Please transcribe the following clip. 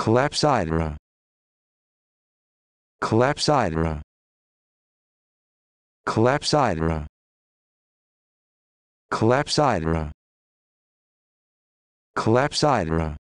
Collapsidra. Collapsidra. Collapsidra. Collapsidra. Collapsidra.